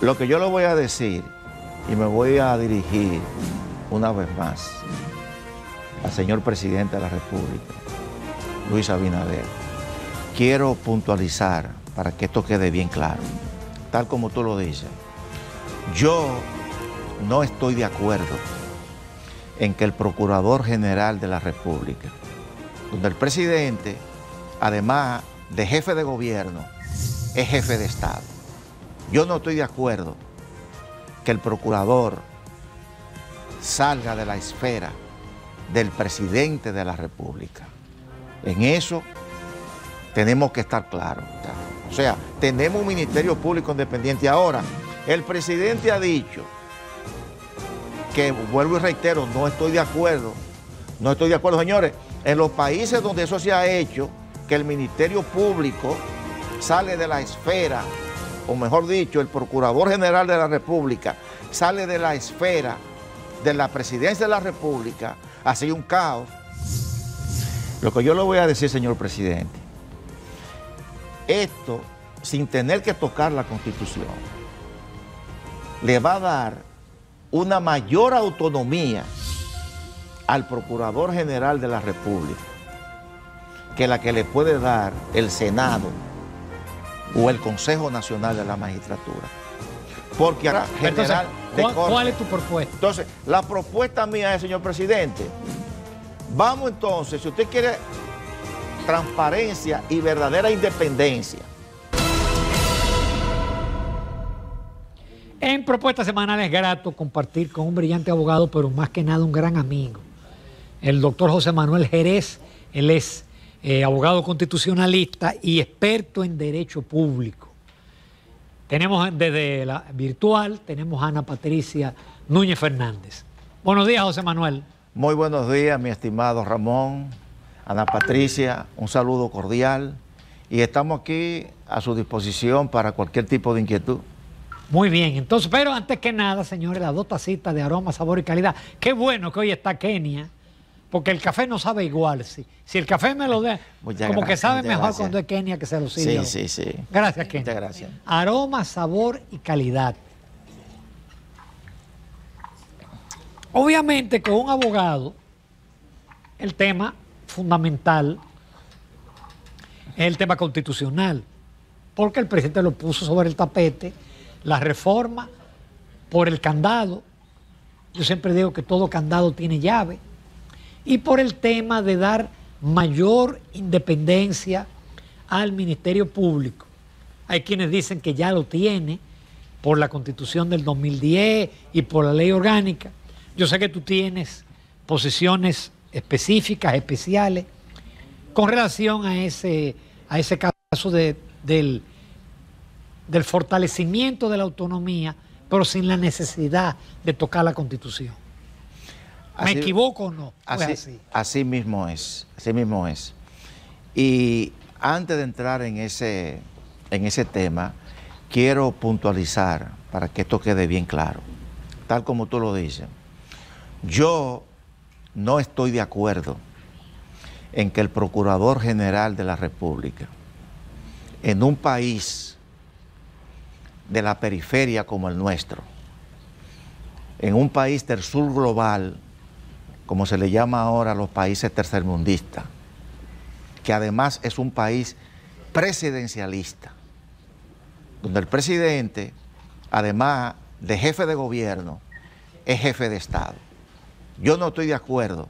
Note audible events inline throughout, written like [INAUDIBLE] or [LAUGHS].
Lo que yo lo voy a decir, y me voy a dirigir una vez más al señor presidente de la República, Luis Abinader, quiero puntualizar para que esto quede bien claro, tal como tú lo dices, yo no estoy de acuerdo en que el Procurador General de la República, donde el presidente, además de jefe de gobierno, es jefe de Estado yo no estoy de acuerdo que el procurador salga de la esfera del presidente de la República. En eso tenemos que estar claros. O sea, tenemos un Ministerio Público Independiente. Ahora, el presidente ha dicho que, vuelvo y reitero, no estoy de acuerdo. No estoy de acuerdo, señores. En los países donde eso se ha hecho, que el Ministerio Público sale de la esfera o mejor dicho, el Procurador General de la República sale de la esfera de la Presidencia de la República, así un caos. Lo que yo le voy a decir, señor Presidente, esto, sin tener que tocar la Constitución, le va a dar una mayor autonomía al Procurador General de la República que la que le puede dar el Senado o el Consejo Nacional de la Magistratura. Porque ahora general Entonces, ¿cuál, ¿cuál, es tu propuesta? Entonces, la propuesta mía es, señor presidente, vamos entonces, si usted quiere transparencia y verdadera independencia. En Propuesta Semanal es grato compartir con un brillante abogado, pero más que nada un gran amigo, el doctor José Manuel Jerez. Él es eh, abogado constitucionalista y experto en derecho público. Tenemos desde la virtual, tenemos a Ana Patricia Núñez Fernández. Buenos días, José Manuel. Muy buenos días, mi estimado Ramón, Ana Patricia, un saludo cordial y estamos aquí a su disposición para cualquier tipo de inquietud. Muy bien, entonces, pero antes que nada, señores, la dos tacitas de aroma, sabor y calidad. Qué bueno que hoy está Kenia porque el café no sabe igual. Si, si el café me lo da, como que sabe mejor cuando es Kenia que se lo sirve. Sí, sí, sí. Gracias, Kenia. gracias. Aroma, sabor y calidad. Obviamente con un abogado, el tema fundamental es el tema constitucional, porque el presidente lo puso sobre el tapete, la reforma por el candado. Yo siempre digo que todo candado tiene llave y por el tema de dar mayor independencia al Ministerio Público. Hay quienes dicen que ya lo tiene por la constitución del 2010 y por la ley orgánica. Yo sé que tú tienes posiciones específicas, especiales, con relación a ese, a ese caso de, del fortalecimiento de la autonomía, pero sin la necesidad de tocar la constitución. ¿Me equivoco o no? así, mismo es, así mismo es. Y antes de entrar en ese, en ese tema, quiero puntualizar para que esto quede bien claro, tal como tú lo dices. Yo no estoy de acuerdo en que el Procurador General de la República, en un país de la periferia como el nuestro, en un país del sur global, como se le llama ahora a los países tercermundistas, que además es un país presidencialista, donde el presidente, además de jefe de gobierno, es jefe de Estado. Yo no estoy de acuerdo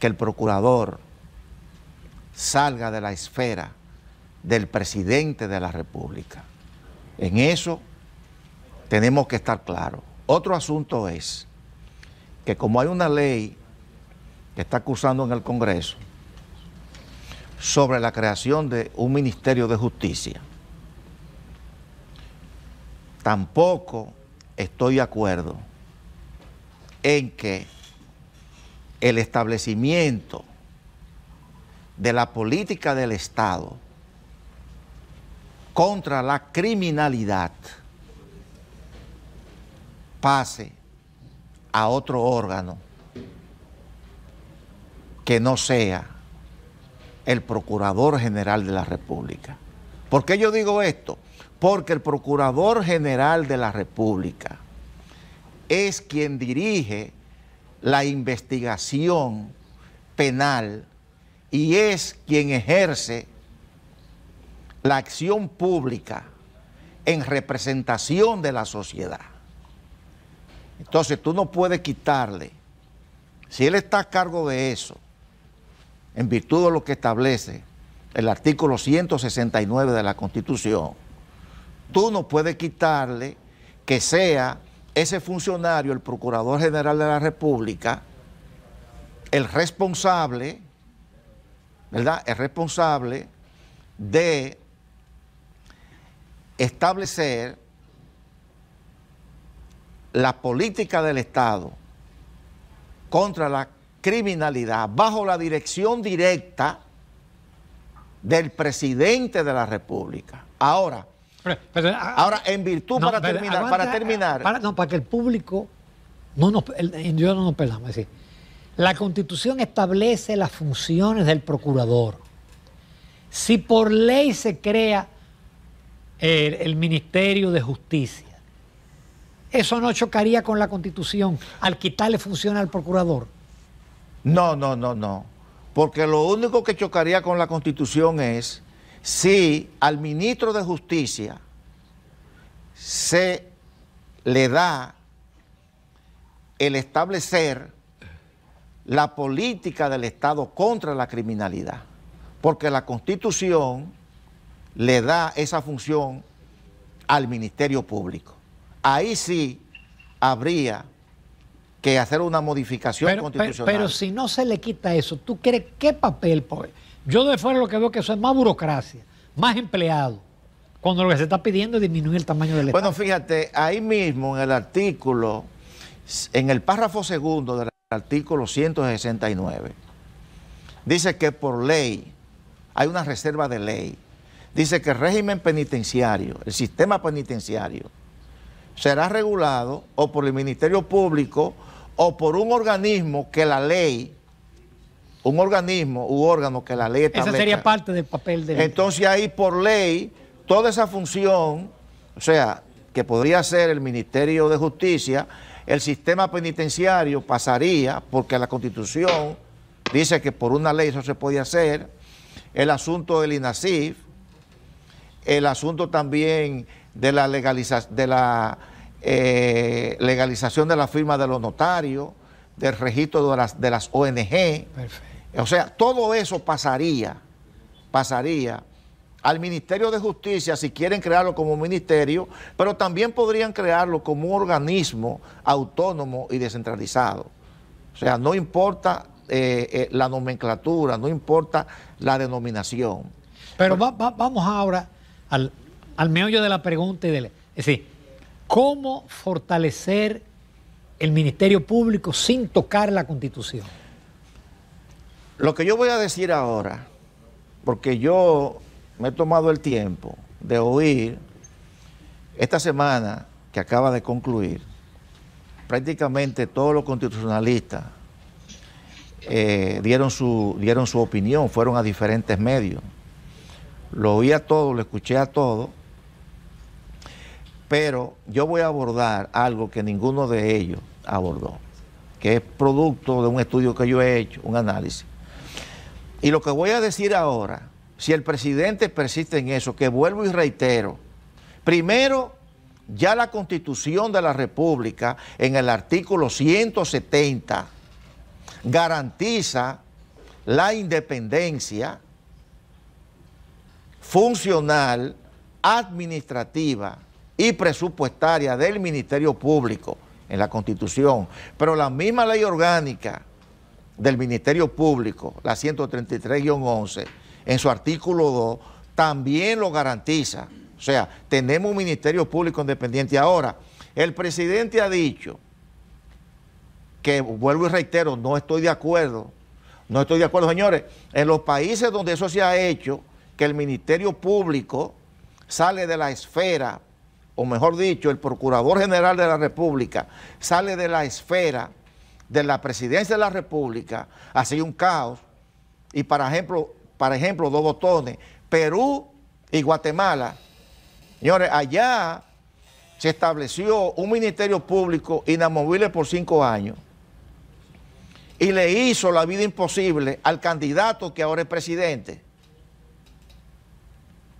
que el procurador salga de la esfera del presidente de la República. En eso tenemos que estar claros. Otro asunto es que como hay una ley que está acusando en el Congreso sobre la creación de un Ministerio de Justicia, tampoco estoy de acuerdo en que el establecimiento de la política del Estado contra la criminalidad pase a otro órgano que no sea el Procurador General de la República. ¿Por qué yo digo esto? Porque el Procurador General de la República es quien dirige la investigación penal y es quien ejerce la acción pública en representación de la sociedad. Entonces tú no puedes quitarle. Si él está a cargo de eso, en virtud de lo que establece el artículo 169 de la Constitución, tú no puedes quitarle que sea ese funcionario, el Procurador General de la República, el responsable, ¿verdad? El responsable de establecer la política del Estado contra la criminalidad bajo la dirección directa del presidente de la República. Ahora, ah, ahora en virtud para, terminar, para terminar, no, para que el público no nos, yo no nos perdamos, decir, la Constitución establece las funciones del procurador. Si por ley se crea el Ministerio de Justicia eso no chocaría con la Constitución al quitarle función al procurador. No, no, no, no. Porque lo único que chocaría con la Constitución es si al ministro de Justicia se le da el establecer la política del Estado contra la criminalidad. Porque la Constitución le da esa función al Ministerio Público ahí sí habría que hacer una modificación pero, constitucional. Pero, si no se le quita eso, ¿tú crees qué papel? Yo de fuera lo que veo que eso es más burocracia, más empleado, cuando lo que se está pidiendo es disminuir el tamaño del bueno, Bueno, fíjate, ahí mismo en el artículo, en el párrafo segundo del artículo 169, dice que por ley, hay una reserva de ley, dice que el régimen penitenciario, el sistema penitenciario, será regulado o por el Ministerio Público o por un organismo que la ley, un organismo u órgano que la ley establezca. Esa sería parte del papel de... Entonces ahí por ley, toda esa función, o sea, que podría ser el Ministerio de Justicia, el sistema penitenciario pasaría, porque la Constitución dice que por una ley eso se podía hacer, el asunto del INASIF, el asunto también de la, de la eh, legalización de la firma de los notarios, del registro de las, de las ONG. O sea, todo eso pasaría, pasaría al Ministerio de Justicia si quieren crearlo como ministerio, pero también podrían crearlo como un organismo autónomo y descentralizado. O sea, no importa eh, eh, la nomenclatura, no importa la denominación. Pero, vamos ahora al, al meollo de la pregunta y de Es decir, ¿cómo fortalecer el Ministerio Público sin tocar la Constitución? Lo que yo voy a decir ahora, porque yo me he tomado el tiempo de oír esta semana que acaba de concluir, prácticamente todos los constitucionalistas eh, dieron, su, dieron su opinión, fueron a diferentes medios. Lo oí a todos, lo escuché a todos pero yo voy a abordar algo que ninguno de ellos abordó, que es producto de un estudio que yo he hecho, un análisis. Y lo que voy a decir ahora, si el presidente persiste en eso, que vuelvo y reitero, primero, ya la constitución de la República en el artículo 170 garantiza la independencia funcional, administrativa, y presupuestaria del Ministerio Público en la Constitución, pero la misma ley orgánica del Ministerio Público, la 133-11, en su artículo 2, también lo garantiza. O sea, tenemos un Ministerio Público independiente. Ahora, el presidente ha dicho, que vuelvo y reitero, no estoy de acuerdo, no estoy de acuerdo, señores, en los países donde eso se ha hecho, que el Ministerio Público sale de la esfera o mejor dicho, el Procurador General de la República sale de la esfera de la Presidencia de la República, así un caos, y para ejemplo, para ejemplo, dos botones, Perú y Guatemala. Señores, allá se estableció un ministerio público inamovible por cinco años y le hizo la vida imposible al candidato que ahora es presidente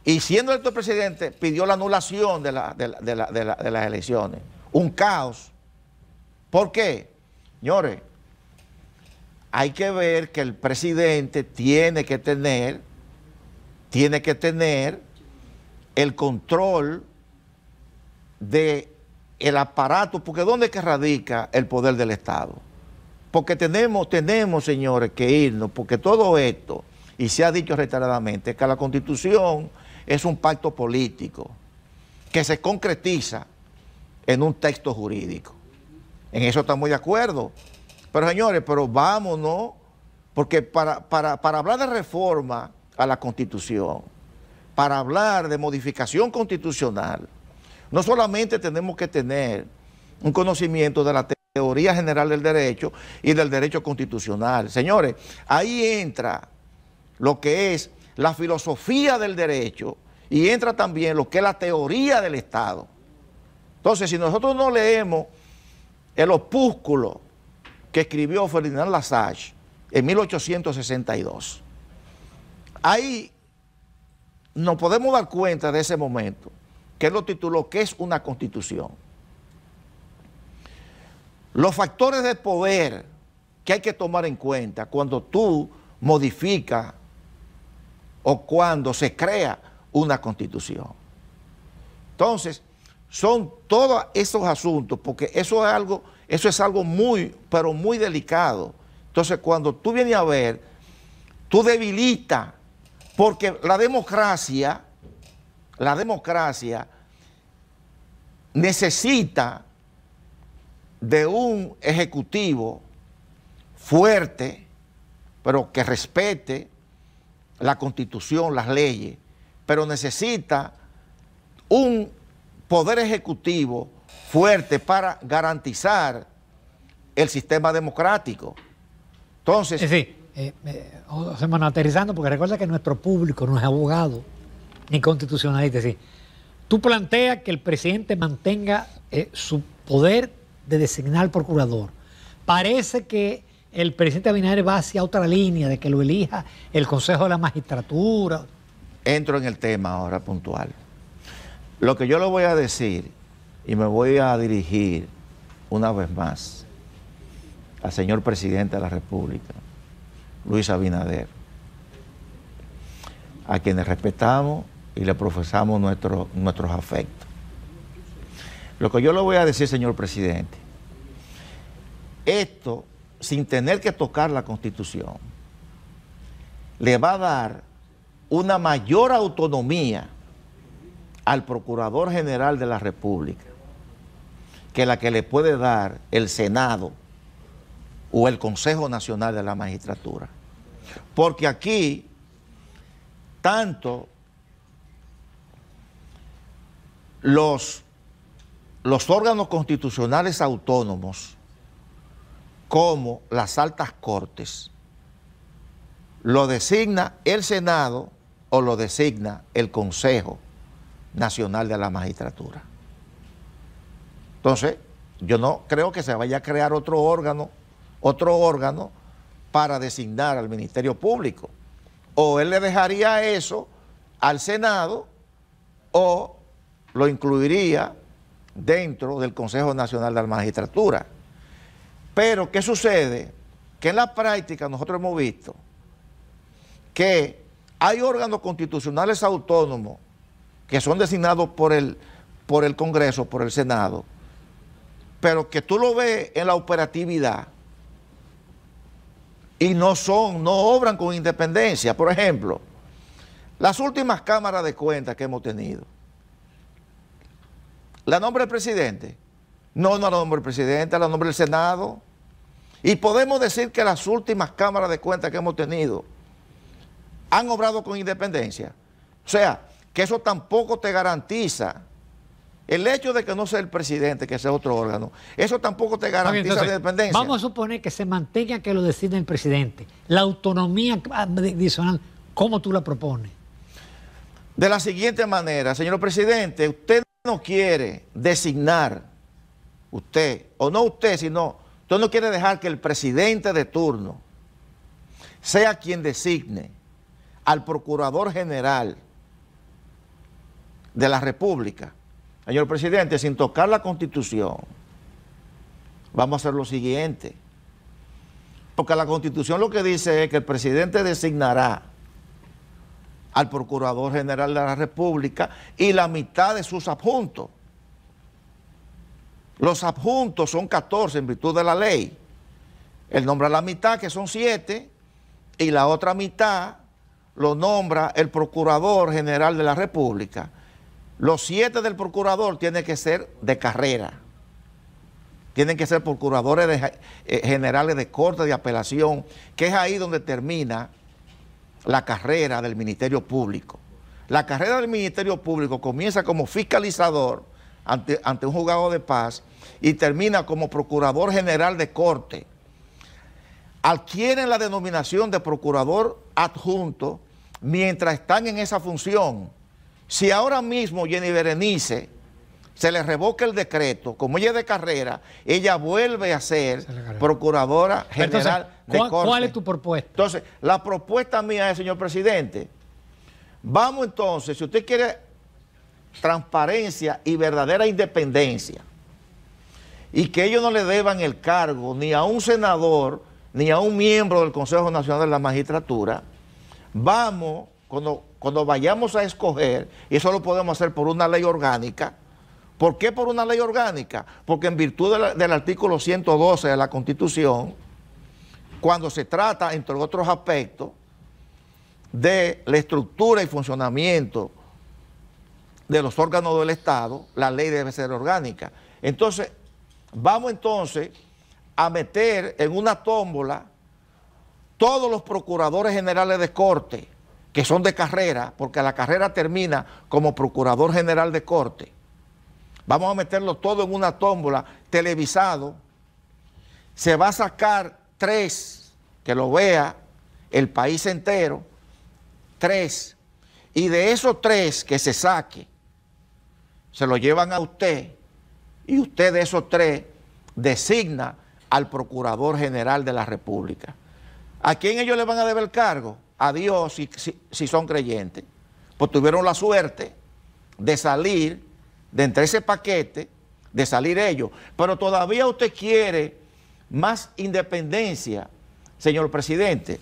y siendo electo presidente pidió la anulación de, las elecciones. Un caos. ¿Por qué? Señores, hay que ver que el presidente tiene que tener, tiene que tener el control de aparato, porque ¿dónde es que radica el poder del Estado? Porque tenemos, tenemos, señores, que irnos, porque todo esto, y se ha dicho reiteradamente, que la Constitución es un pacto político que se concretiza en un texto jurídico. En eso estamos de acuerdo. Pero señores, pero vámonos, porque para, para hablar de reforma a la Constitución, para hablar de modificación constitucional, no solamente tenemos que tener un conocimiento de la teoría general del derecho y del derecho constitucional. Señores, ahí entra lo que es la filosofía del derecho y entra también lo que es la teoría del Estado. Entonces, si nosotros no leemos el opúsculo que escribió Ferdinand Lasage en 1862, ahí nos podemos dar cuenta de ese momento que él lo tituló ¿Qué es una constitución? Los factores de poder que hay que tomar en cuenta cuando tú modificas o cuando se crea una constitución. Entonces, son todos esos asuntos, porque eso es algo, eso es algo muy, pero muy delicado. Entonces, cuando tú vienes a ver, tú debilitas, porque la democracia, la democracia necesita de un ejecutivo fuerte, pero que respete la constitución, las leyes, pero necesita un poder ejecutivo fuerte para garantizar el sistema democrático. Entonces... Sí, eh, eh, porque recuerda que nuestro público no es abogado ni constitucionalista, sí. Tú planteas que el presidente mantenga eh, su poder de designar procurador. Parece que el presidente Abinader va hacia otra línea de que lo elija el Consejo de la Magistratura. Entro en el tema ahora puntual. Lo que yo le voy a decir, y me voy a dirigir una vez más al señor presidente de la República, Luis Abinader, a quienes respetamos y le profesamos nuestros afectos. Lo que yo le voy a decir, señor presidente, esto sin tener que tocar la constitución, le va a dar una mayor autonomía al Procurador General de la República que la que le puede dar el Senado o el Consejo Nacional de la Magistratura. Porque aquí, tanto los, los órganos constitucionales autónomos como las altas cortes lo designa el Senado o lo designa el Consejo Nacional de la Magistratura. Entonces, yo no creo que se vaya a crear otro órgano, otro órgano para designar al Ministerio Público. O él le dejaría eso al Senado o lo incluiría dentro del Consejo Nacional de la Magistratura. Pero, ¿qué sucede? Que en la práctica nosotros hemos visto que hay órganos constitucionales autónomos que son designados por el, por el Congreso, por el Senado, pero que tú lo ves en la operatividad y no son, no obran con independencia. Por ejemplo, las últimas cámaras de cuentas que hemos tenido, la nombre del presidente, no, no a la nombre del presidente, a la nombre del Senado. Y podemos decir que las últimas cámaras de cuentas que hemos tenido han obrado con independencia. O sea, que eso tampoco te garantiza el hecho de que no sea el presidente, que sea otro órgano, eso tampoco te garantiza la independencia. Vamos a suponer que se mantenga que lo decida el presidente. La autonomía adicional, ¿cómo tú la propones? De la siguiente manera, señor presidente, usted no quiere designar usted, o no usted, sino usted no quiere dejar que el presidente de turno sea quien designe al procurador general de la República. Señor presidente, sin tocar la constitución, vamos a hacer lo siguiente. Porque la constitución lo que dice es que el presidente designará al Procurador General de la República y la mitad de sus adjuntos. Los adjuntos son 14 en virtud de la ley. Él nombra la mitad, que son 7, y la otra mitad lo nombra el Procurador General de la República. Los 7 del Procurador tienen que ser de carrera. Tienen que ser procuradores eh, generales de corte de apelación, que es ahí donde termina la carrera del Ministerio Público. La carrera del Ministerio Público comienza como fiscalizador ante, un juzgado de paz y termina como procurador general de corte. Adquieren la denominación de procurador adjunto mientras están en esa función. Si ahora mismo Jenny Berenice se le revoca el decreto, como ella es de carrera, ella vuelve a ser procuradora general de corte. ¿Cuál es tu propuesta? Entonces, la propuesta mía es, señor presidente, vamos entonces, si usted quiere transparencia y verdadera independencia. Y que ellos no le deban el cargo ni a un senador ni a un miembro del Consejo Nacional de la Magistratura. Vamos, cuando, cuando vayamos a escoger, y eso lo podemos hacer por una ley orgánica, ¿Por qué por una ley orgánica? Porque en virtud del artículo 112 de la Constitución, cuando se trata, entre otros aspectos, de la estructura y funcionamiento de los órganos del Estado, la ley debe ser orgánica. Entonces, vamos entonces a meter en una tómbola todos los procuradores generales de corte, que son de carrera, porque la carrera termina como procurador general de corte. Vamos a meterlo todo en una tómbola, televisado. Se va a sacar tres, que lo vea el país entero, tres. Y de esos tres que se saque, se lo llevan a usted y usted de esos tres designa al Procurador General de la República. ¿A quién ellos le van a deber el cargo? A Dios si, si son creyentes. Pues tuvieron la suerte de salir de entre ese paquete, de salir ellos. Pero todavía usted quiere más independencia, señor presidente.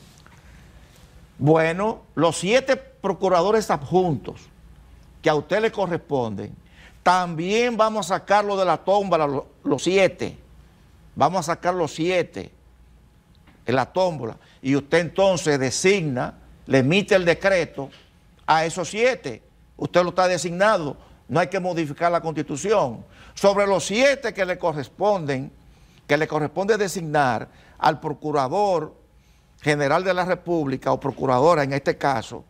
Bueno, los siete procuradores adjuntos que a usted le corresponden, también vamos a sacarlo de la tómbola, los siete. Vamos a sacar los siete en la tómbola. Y usted entonces designa, le emite el decreto a esos siete. Usted lo está designado. No hay que modificar la constitución. Sobre los siete que le corresponden, que le corresponde designar al procurador general de la República o procuradora en este caso,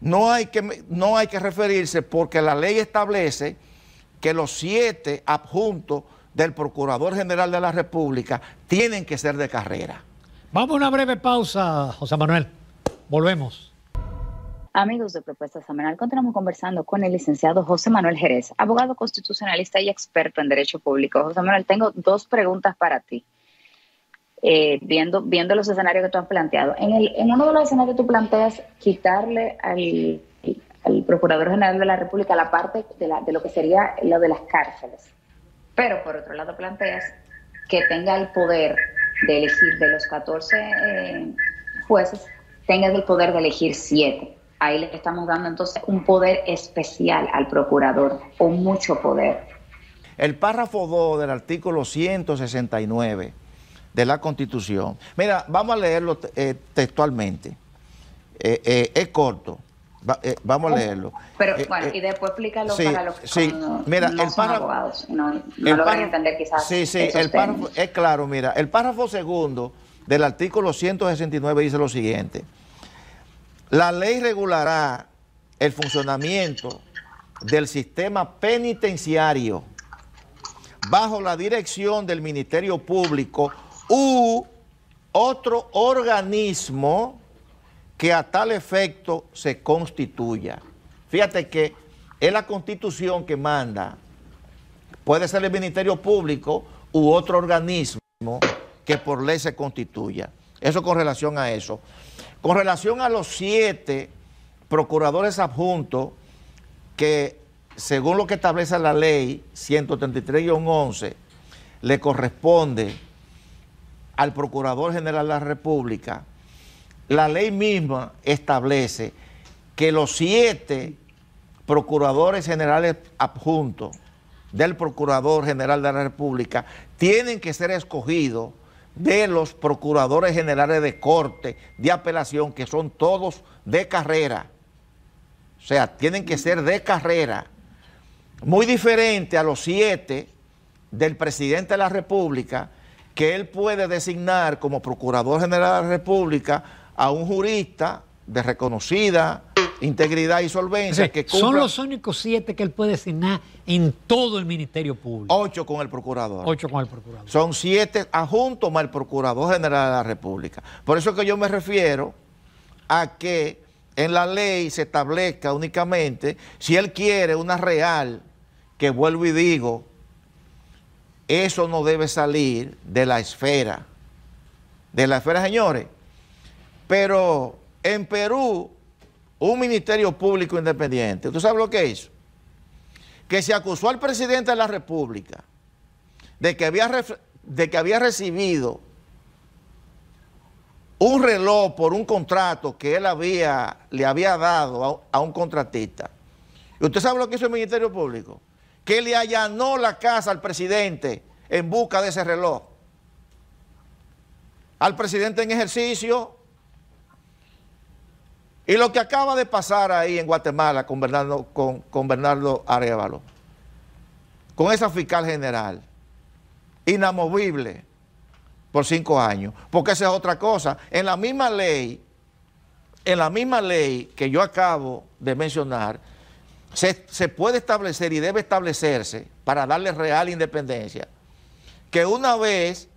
no hay que, no hay que referirse porque la ley establece que los siete adjuntos del Procurador General de la República tienen que ser de carrera. Vamos a una breve pausa, José Manuel. Volvemos. Amigos de Propuesta Semanal, continuamos conversando con el licenciado José Manuel Jerez, abogado constitucionalista y experto en Derecho Público. José Manuel, tengo dos preguntas para ti. Eh, viendo, viendo los escenarios que tú has planteado. En, el, en uno de los escenarios que tú planteas quitarle al al Procurador General de la República la parte de, lo que sería lo de las cárceles. Pero por otro lado planteas que tenga el poder de elegir de los 14 eh, jueces, tenga el poder de elegir 7. Ahí le estamos dando entonces un poder especial al procurador o mucho poder. El párrafo 2 del artículo 169 de la Constitución. Mira, vamos a leerlo eh, textualmente. Eh, es corto eh, vamos a oh, leerlo. Pero eh, bueno, eh, y después explícalo para los que no son abogados. No, lo van a entender quizás. Sí, sí, el párrafo, es claro, mira. El párrafo segundo del artículo 169 dice lo siguiente. La ley regulará el funcionamiento del sistema penitenciario bajo la dirección del Ministerio Público u otro organismo que a tal efecto se constituya. Fíjate que es la constitución que manda, puede ser el Ministerio Público u otro organismo que por ley se constituya. Eso con relación a eso. Con relación a los siete procuradores adjuntos que, según lo que establece la ley 133-11, le corresponde al Procurador General de la República, la ley misma establece que los siete procuradores generales adjuntos del Procurador General de la República tienen que ser escogidos de los procuradores generales de corte, de apelación, que son todos de carrera. O sea, tienen que ser de carrera. Muy diferente a los siete del presidente de la República, que él puede designar como procurador general de la República a un jurista de reconocida integridad y solvencia. que son los únicos siete que él puede designar en todo el Ministerio Público. Ocho con el Procurador. Ocho con el Procurador. Son siete adjuntos más el Procurador General de la República. Por eso es que yo me refiero a que en la ley se establezca únicamente si él quiere una real, que vuelvo y digo, eso no debe salir de la esfera. De la esfera, señores pero en Perú, un ministerio público independiente, ¿usted sabe lo que hizo? Que se acusó al presidente de la República de que había, de que había recibido un reloj por un contrato que él había, le había dado a, un contratista. ¿Y usted sabe lo que hizo el Ministerio Público? Que le allanó la casa al presidente en busca de ese reloj. Al presidente en ejercicio, y lo que acaba de pasar ahí en Guatemala con Bernardo, con, con Bernardo Arevalo, con esa fiscal general, inamovible por cinco años, porque esa es otra cosa. En la misma ley, en la misma ley que yo acabo de mencionar, se, se puede establecer y debe establecerse, para darle real independencia, que una vez,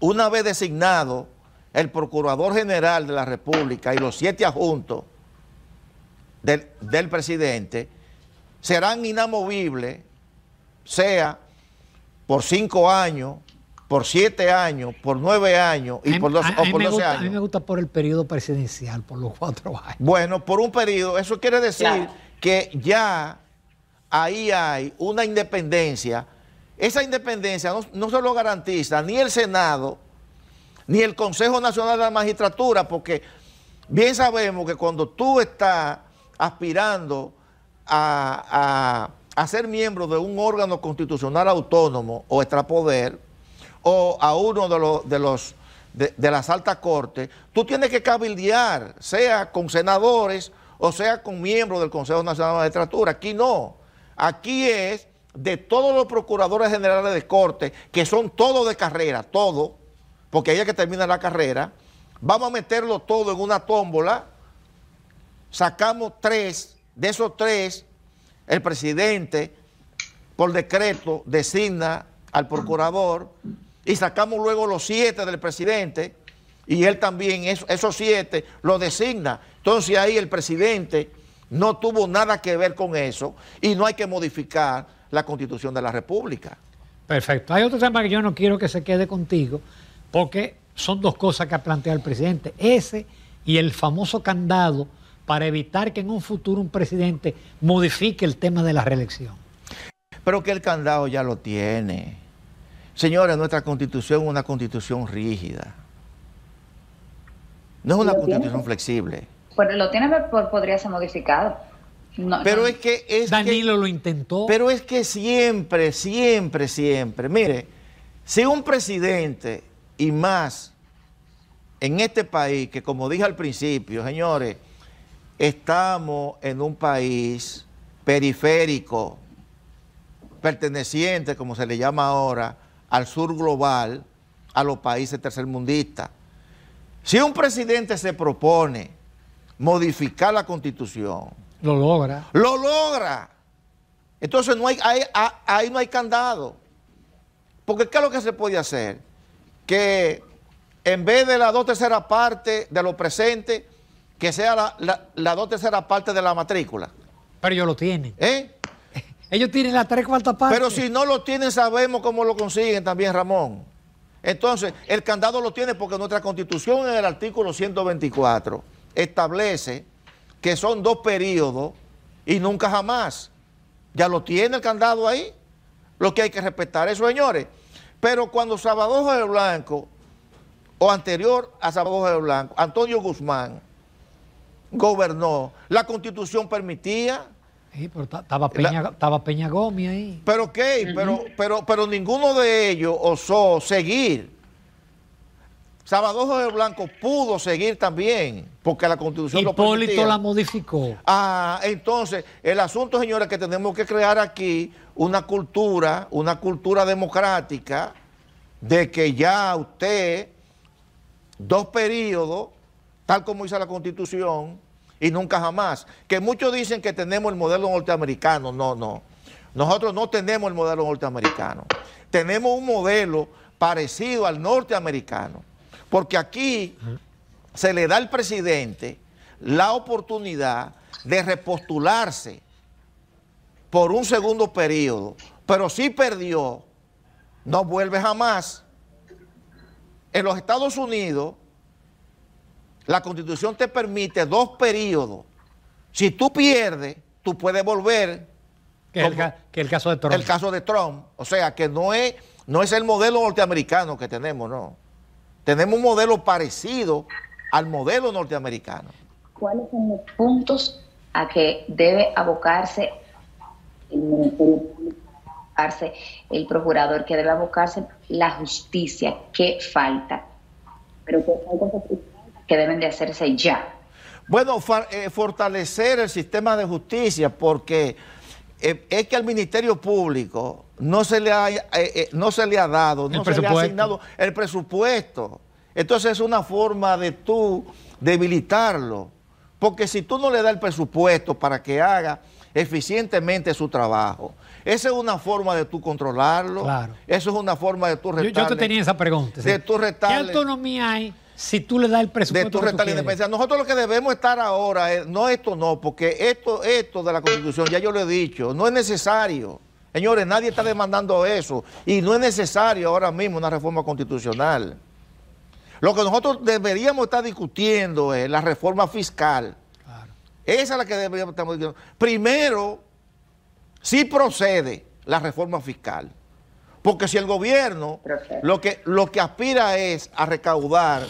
una vez designado el Procurador General de la República y los siete adjuntos del, presidente serán inamovibles, sea por cinco años, por siete años, por nueve años y por, o doce años. A mí me gusta por el periodo presidencial, por los cuatro años. Bueno, por un periodo, eso quiere decir que ya ahí hay una independencia. Esa independencia no, no se lo garantiza ni el Senado, ni el Consejo Nacional de la Magistratura, porque bien sabemos que cuando tú estás aspirando a, ser miembro de un órgano constitucional autónomo o extrapoder, o a uno de los, de los las altas cortes, tú tienes que cabildear, sea con senadores o sea con miembros del Consejo Nacional de Magistratura. Aquí no. Aquí es de todos los procuradores generales de corte, que son todos de carrera, todos, porque ella que termina la carrera, vamos a meterlo todo en una tómbola, sacamos tres, de esos tres, el presidente por decreto designa al procurador y sacamos luego los siete del presidente y él también esos siete ...los designa. Entonces ahí el presidente no tuvo nada que ver con eso y no hay que modificar la constitución de la república. Perfecto. Hay otro tema que yo no quiero que se quede contigo, porque son dos cosas que ha planteado el presidente. Ese y el famoso candado para evitar que en un futuro un presidente modifique el tema de la reelección. Pero que el candado ya lo tiene. Señores, nuestra constitución es una constitución rígida. No es una constitución flexible. Bueno, lo tiene, pero podría ser modificado. pero es que... Danilo lo intentó. Pero es que siempre, siempre, siempre. Mire, si un presidente y más en este país que, como dije al principio, señores, estamos en un país periférico, perteneciente, como se le llama ahora, al sur global, a los países tercermundistas. Si un presidente se propone modificar la constitución... Lo logra. Lo logra. Entonces no hay, ahí no hay candado. Porque ¿qué es lo que se puede hacer? que en vez de la dos terceras partes de lo presente, que sea la, dos terceras partes de la matrícula. Pero ellos lo tienen. ¿Eh? [LAUGHS] Ellos tienen la tres cuartas partes. Pero si no lo tienen, sabemos cómo lo consiguen también, Ramón. Entonces, el candado lo tiene porque nuestra constitución en el artículo 124 establece que son dos periodos y nunca jamás. Ya lo tiene el candado ahí. Lo que hay que respetar es, señores, pero cuando Sabadojo de Blanco, o anterior a Sabadojo de Blanco, Antonio Guzmán gobernó, la constitución permitía... Sí, pero estaba Peña, estaba Peña Gómez ahí. Pero qué, pero, pero, pero ninguno de ellos osó seguir. Sabadojo de Blanco pudo seguir también, porque la Constitución Hipólito lo permitía. la modificó. Ah, entonces, el asunto, señores, que tenemos que crear aquí una cultura, una cultura democrática de que ya usted, dos periodos, tal como dice la Constitución, y nunca jamás, que muchos dicen que tenemos el modelo norteamericano, no, no. Nosotros no tenemos el modelo norteamericano. Tenemos un modelo parecido al norteamericano. Porque aquí se le da al presidente la oportunidad de repostularse por un segundo periodo, pero si perdió, no vuelve jamás. En los Estados Unidos, la Constitución te permite dos periodos. Si tú pierdes, tú puedes volver. Que el, caso de Trump. El caso de Trump. O sea, que no es, no es el modelo norteamericano que tenemos, no. Tenemos un modelo parecido al modelo norteamericano. ¿Cuáles son los puntos a que debe abocarse el el procurador, que debe abocarse la justicia que falta, pero que, que deben de hacerse ya. Bueno, eh, fortalecer el sistema de justicia, porque eh, es que al Ministerio Público no se le eh, no se le ha dado, no se le ha asignado el presupuesto. Entonces es una forma de tú debilitarlo, porque si tú no le das el presupuesto para que haga eficientemente su trabajo. Esa es una forma de tú controlarlo. Eso es una forma de tú retarle, yo, te tenía esa pregunta. De tu ¿Qué autonomía hay si tú le das el presupuesto? De tu independencia. Nosotros lo que debemos estar ahora no esto no, porque esto, esto de la Constitución, ya yo lo he dicho, no es necesario. Señores, nadie está demandando eso y no es necesario ahora mismo una reforma constitucional. Lo que nosotros deberíamos estar discutiendo es la reforma fiscal esa es la que deberíamos estar Primero, si procede la reforma fiscal. Porque si el gobierno lo que, lo que aspira es a recaudar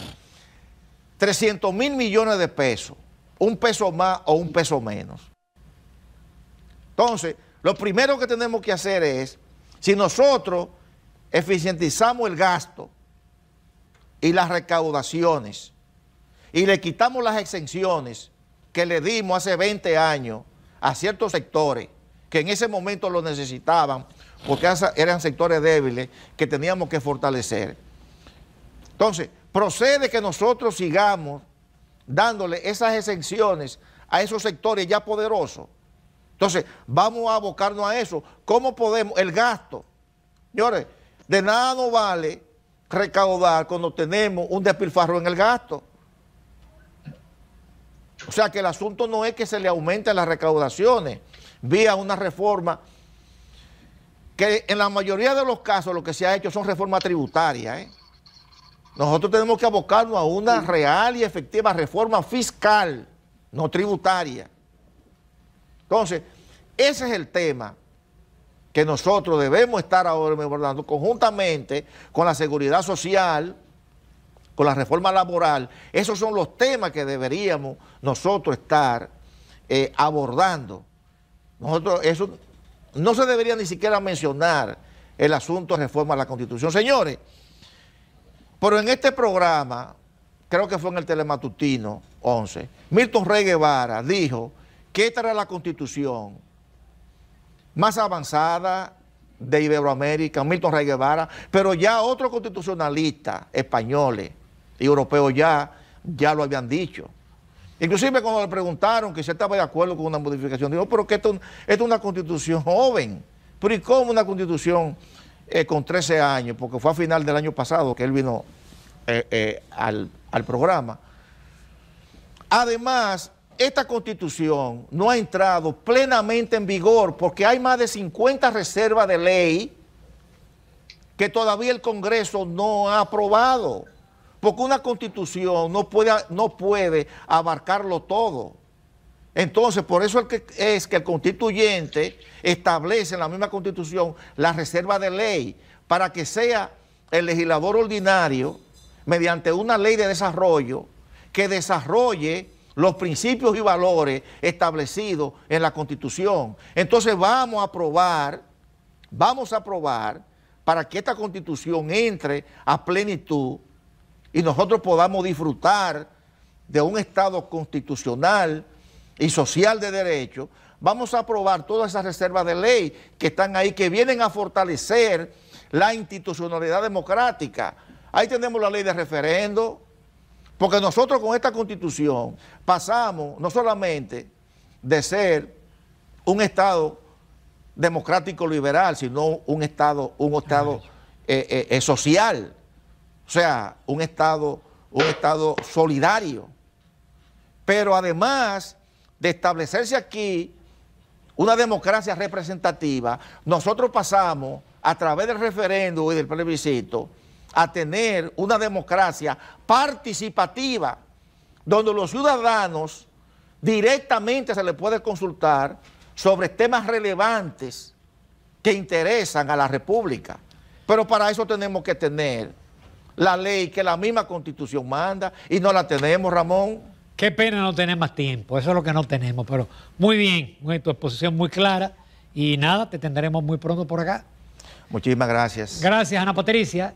300 mil millones de pesos, un peso más o un peso menos. Entonces, lo primero que tenemos que hacer es, si nosotros eficientizamos el gasto y las recaudaciones y le quitamos las exenciones que le dimos hace 20 años a ciertos sectores que en ese momento lo necesitaban porque eran sectores débiles que teníamos que fortalecer. Entonces, procede que nosotros sigamos dándole esas exenciones a esos sectores ya poderosos. Entonces, vamos a abocarnos a eso. ¿Cómo podemos? El gasto. Señores, de nada no vale recaudar cuando tenemos un despilfarro en el gasto. O sea que el asunto no es que se le aumenten las recaudaciones vía una reforma, que en la mayoría de los casos lo que se ha hecho son reformas tributarias. ¿eh? Nosotros tenemos que abocarnos a una real y efectiva reforma fiscal, no tributaria. Entonces, ese es el tema que nosotros debemos estar ahora abordando conjuntamente con la seguridad social, con la reforma laboral. Esos son los temas que deberíamos nosotros estar eh, abordando. Nosotros, eso no se debería ni siquiera mencionar el asunto de reforma a la Constitución. Señores, pero en este programa, creo que fue en el telematutino 11, Milton Rey Guevara dijo que esta era la Constitución más avanzada de Iberoamérica, Milton Rey Guevara, pero ya otros constitucionalistas españoles y europeos ya, ya lo habían dicho. Inclusive cuando le preguntaron que si estaba de acuerdo con una modificación, dijo, oh, pero que esto, es una constitución joven. Pero ¿y cómo una constitución eh, con 13 años? Porque fue a final del año pasado que él vino eh, eh, al, al programa. Además, esta constitución no ha entrado plenamente en vigor porque hay más de 50 reservas de ley que todavía el Congreso no ha aprobado porque una constitución no puede, no puede abarcarlo todo. Entonces, por eso es que el constituyente establece en la misma constitución la reserva de ley para que sea el legislador ordinario, mediante una ley de desarrollo, que desarrolle los principios y valores establecidos en la constitución. Entonces vamos a aprobar, vamos a aprobar para que esta constitución entre a plenitud y nosotros podamos disfrutar de un Estado constitucional y social de derecho, vamos a aprobar todas esas reservas de ley que están ahí, que vienen a fortalecer la institucionalidad democrática. Ahí tenemos la ley de referendo, porque nosotros con esta constitución pasamos no solamente de ser un Estado democrático liberal, sino un Estado, un estado eh, eh, eh, social. O sea, un Estado, un Estado solidario. Pero además de establecerse aquí una democracia representativa, nosotros pasamos a través del referéndum y del plebiscito a tener una democracia participativa, donde los ciudadanos directamente se les puede consultar sobre temas relevantes que interesan a la República. Pero para eso tenemos que tener la ley que la misma constitución manda y no la tenemos, Ramón. Qué pena no tener más tiempo, eso es lo que no tenemos, pero muy bien, muy, tu exposición muy clara y nada, te tendremos muy pronto por acá. Muchísimas gracias. Gracias, Ana Patricia.